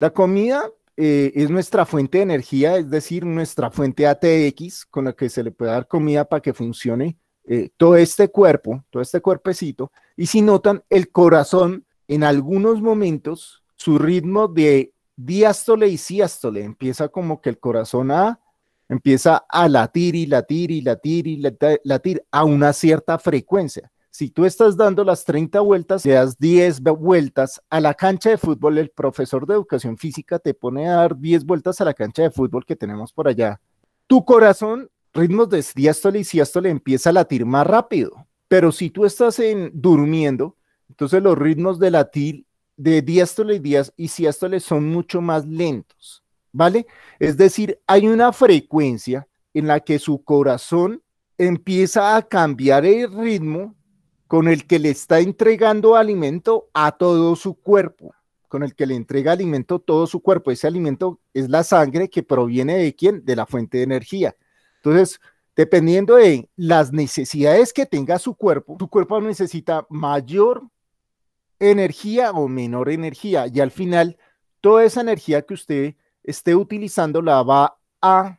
La comida eh, es nuestra fuente de energía, es decir, nuestra fuente ATX con la que se le puede dar comida para que funcione eh, todo este cuerpo, todo este cuerpecito. Y si notan, el corazón en algunos momentos, su ritmo de diástole y siástole empieza como que el corazón a empieza a latir y latir y latir y latir a una cierta frecuencia. Si tú estás dando las 30 vueltas, te das 10 vueltas a la cancha de fútbol, el profesor de educación física te pone a dar 10 vueltas a la cancha de fútbol que tenemos por allá. Tu corazón, ritmos de diástole y siástole, empieza a latir más rápido. Pero si tú estás en, durmiendo, entonces los ritmos de latir de diástole y, días y siástole son mucho más lentos, ¿vale? Es decir, hay una frecuencia en la que su corazón empieza a cambiar el ritmo con el que le está entregando alimento a todo su cuerpo, con el que le entrega alimento a todo su cuerpo. Ese alimento es la sangre que proviene de quién? De la fuente de energía. Entonces, dependiendo de las necesidades que tenga su cuerpo, su cuerpo necesita mayor energía o menor energía y al final toda esa energía que usted esté utilizando la va a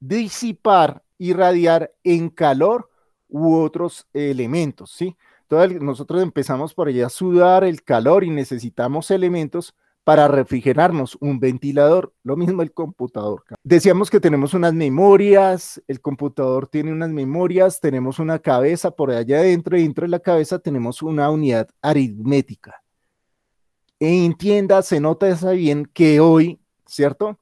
disipar, y irradiar en calor u otros elementos, ¿sí? Entonces nosotros empezamos por allá a sudar el calor y necesitamos elementos para refrigerarnos, un ventilador, lo mismo el computador. Decíamos que tenemos unas memorias, el computador tiene unas memorias, tenemos una cabeza por allá adentro y dentro de la cabeza tenemos una unidad aritmética. E entienda, se nota esa bien que hoy, ¿cierto?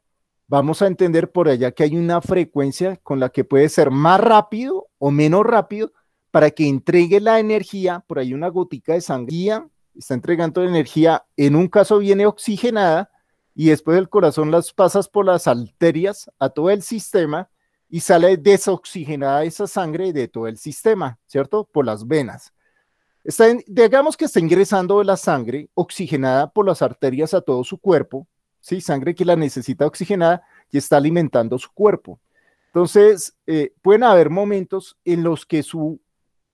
Vamos a entender por allá que hay una frecuencia con la que puede ser más rápido o menos rápido para que entregue la energía, por ahí una gotica de sangre, está entregando energía, en un caso viene oxigenada y después el corazón las pasas por las arterias a todo el sistema y sale desoxigenada esa sangre de todo el sistema, ¿cierto? Por las venas. Está digamos que está ingresando la sangre oxigenada por las arterias a todo su cuerpo, ¿sí? Sangre que la necesita oxigenada y está alimentando su cuerpo. Entonces, eh, pueden haber momentos en los que su,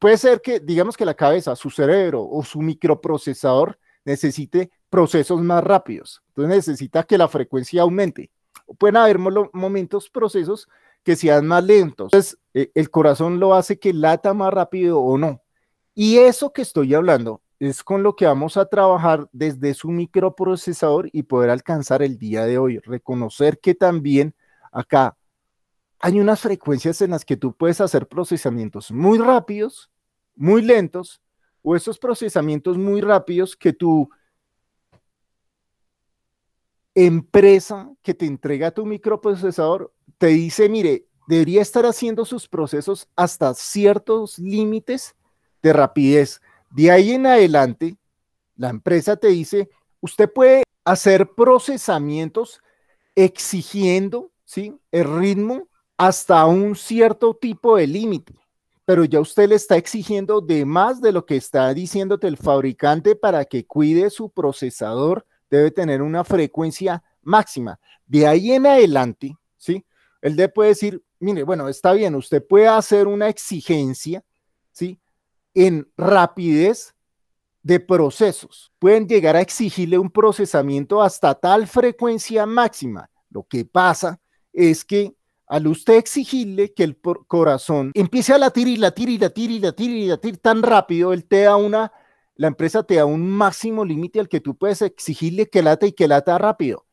puede ser que, digamos que la cabeza, su cerebro o su microprocesador necesite procesos más rápidos. Entonces necesita que la frecuencia aumente. pueden haber momentos, procesos que sean más lentos. Entonces, eh, el corazón lo hace que lata más rápido o no. Y eso que estoy hablando es con lo que vamos a trabajar desde su microprocesador y poder alcanzar el día de hoy. Reconocer que también acá hay unas frecuencias en las que tú puedes hacer procesamientos muy rápidos, muy lentos, o esos procesamientos muy rápidos que tu empresa que te entrega tu microprocesador te dice, mire, debería estar haciendo sus procesos hasta ciertos límites de rapidez. De ahí en adelante, la empresa te dice, usted puede hacer procesamientos exigiendo ¿sí? el ritmo hasta un cierto tipo de límite, pero ya usted le está exigiendo de más de lo que está diciéndote el fabricante para que cuide su procesador, debe tener una frecuencia máxima. De ahí en adelante, ¿sí? Él D puede decir, mire, bueno, está bien, usted puede hacer una exigencia, ¿sí? En rapidez de procesos. Pueden llegar a exigirle un procesamiento hasta tal frecuencia máxima. Lo que pasa es que al usted exigirle que el corazón empiece a latir y latir y latir y latir y latir tan rápido, él te da una, la empresa te da un máximo límite al que tú puedes exigirle que late y que lata rápido.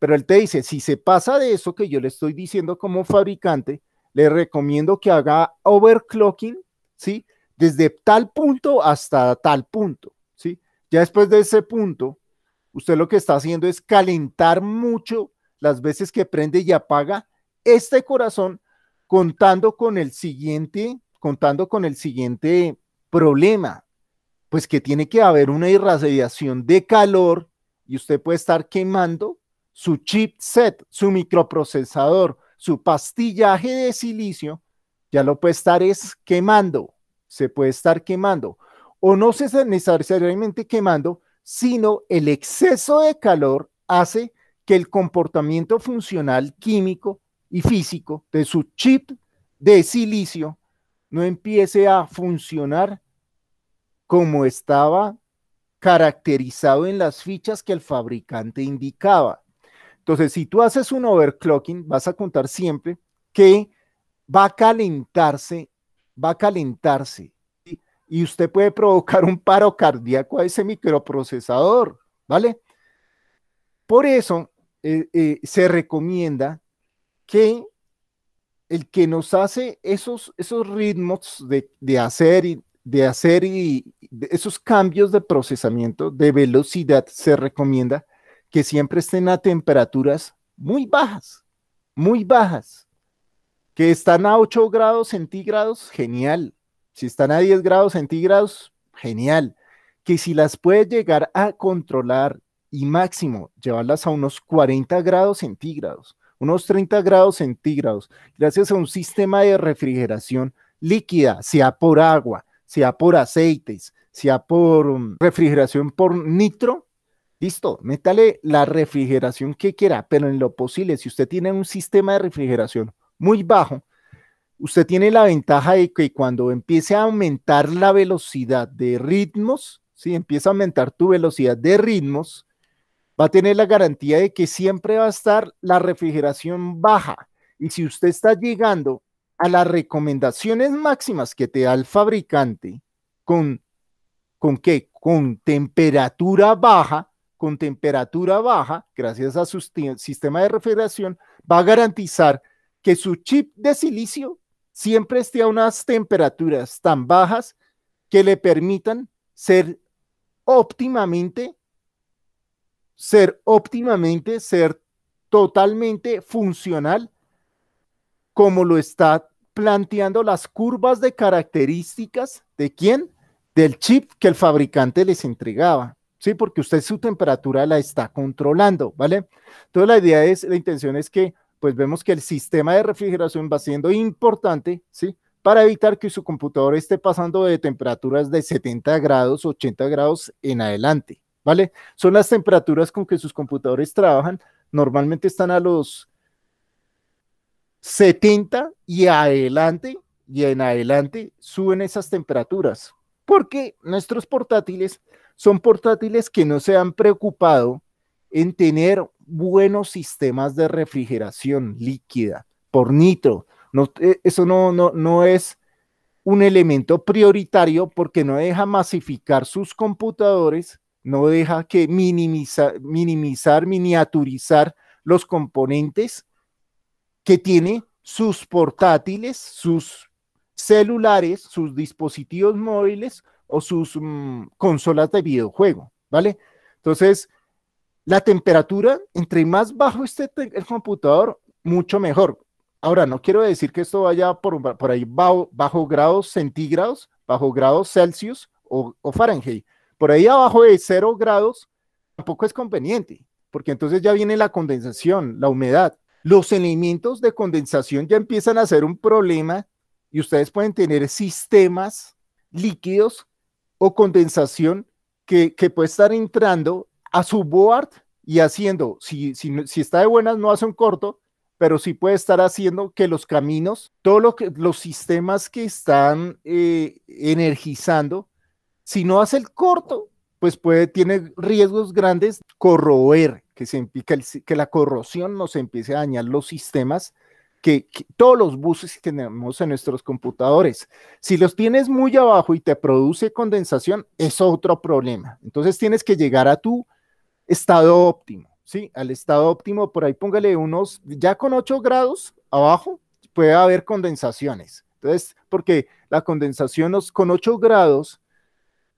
Pero él te dice, si se pasa de eso que yo le estoy diciendo como fabricante, le recomiendo que haga overclocking, ¿sí? Desde tal punto hasta tal punto, ¿sí? Ya después de ese punto, usted lo que está haciendo es calentar mucho las veces que prende y apaga este corazón contando con el siguiente, contando con el siguiente problema, pues que tiene que haber una irradiación de calor y usted puede estar quemando su chipset, su microprocesador, su pastillaje de silicio, ya lo puede estar quemando, se puede estar quemando, o no se necesariamente quemando, sino el exceso de calor hace que el comportamiento funcional químico y físico de su chip de silicio no empiece a funcionar como estaba caracterizado en las fichas que el fabricante indicaba. Entonces, si tú haces un overclocking, vas a contar siempre que va a calentarse, va a calentarse y usted puede provocar un paro cardíaco a ese microprocesador, ¿vale? Por eso eh, eh, se recomienda que el que nos hace esos, esos ritmos de, hacer y de hacer y esos cambios de procesamiento, de velocidad, se recomienda que siempre estén a temperaturas muy bajas, muy bajas. Que están a 8 grados centígrados, genial. Si están a 10 grados centígrados, genial. Que si las puede llegar a controlar y máximo llevarlas a unos 40 grados centígrados, unos 30 grados centígrados, gracias a un sistema de refrigeración líquida, sea por agua, sea por aceites, sea por mm, refrigeración por nitro, listo, métale la refrigeración que quiera, pero en lo posible, si usted tiene un sistema de refrigeración muy bajo, usted tiene la ventaja de que cuando empiece a aumentar la velocidad de ritmos, si empieza a aumentar tu velocidad de ritmos, va a tener la garantía de que siempre va a estar la refrigeración baja. Y si usted está llegando a las recomendaciones máximas que te da el fabricante, con, con qué? Con temperatura baja, con temperatura baja, gracias a su sistema de refrigeración, va a garantizar que su chip de silicio siempre esté a unas temperaturas tan bajas que le permitan ser óptimamente ser óptimamente, ser totalmente funcional, como lo está planteando las curvas de características de quién, del chip que el fabricante les entregaba. Sí, porque usted su temperatura la está controlando, ¿vale? Entonces la idea es, la intención es que pues vemos que el sistema de refrigeración va siendo importante, ¿sí? Para evitar que su computador esté pasando de temperaturas de 70 grados, 80 grados en adelante, son las temperaturas con que sus computadores trabajan. Normalmente están a los 70 y adelante, y en adelante suben esas temperaturas, porque nuestros portátiles son portátiles que no se han preocupado en tener buenos sistemas de refrigeración líquida por nitro. Eh, eso no, no, no es un elemento prioritario porque no deja masificar sus computadores no deja que minimizar, miniaturizar los componentes que tiene sus portátiles, sus celulares, sus dispositivos móviles o sus mm, consolas de videojuego, ¿vale? Entonces, la temperatura, entre más bajo esté el computador, mucho mejor. Ahora, no quiero decir que esto vaya por, ahí bajo, grados centígrados, bajo grados Celsius o, o Fahrenheit, por ahí abajo de cero grados tampoco es conveniente, porque entonces ya viene la condensación, la humedad. Los elementos de condensación ya empiezan a ser un problema y ustedes pueden tener sistemas líquidos o condensación que, puede estar entrando a su board y haciendo, si, si, está de buenas no hace un corto, pero sí puede estar haciendo que los caminos, todos lo los sistemas que están eh, energizando, si no hace el corto, pues puede, tiene riesgos grandes corroer, que, se, el, que la corrosión nos empiece a dañar los sistemas que, todos los buses que tenemos en nuestros computadores. Si los tienes muy abajo y te produce condensación, es otro problema. Entonces tienes que llegar a tu estado óptimo, ¿sí? Al estado óptimo, por ahí póngale unos, ya con 8 grados abajo, puede haber condensaciones. Entonces, porque la condensación con 8 grados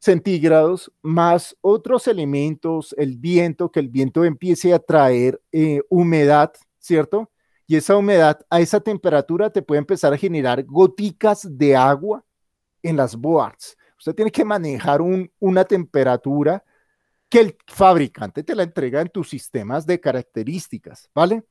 centígrados, más otros elementos, el viento, que el viento empiece a traer eh, humedad, ¿cierto? Y esa humedad a esa temperatura te puede empezar a generar goticas de agua en las boards. Usted tiene que manejar una temperatura que el fabricante te la entrega en tus sistemas de características, ¿vale?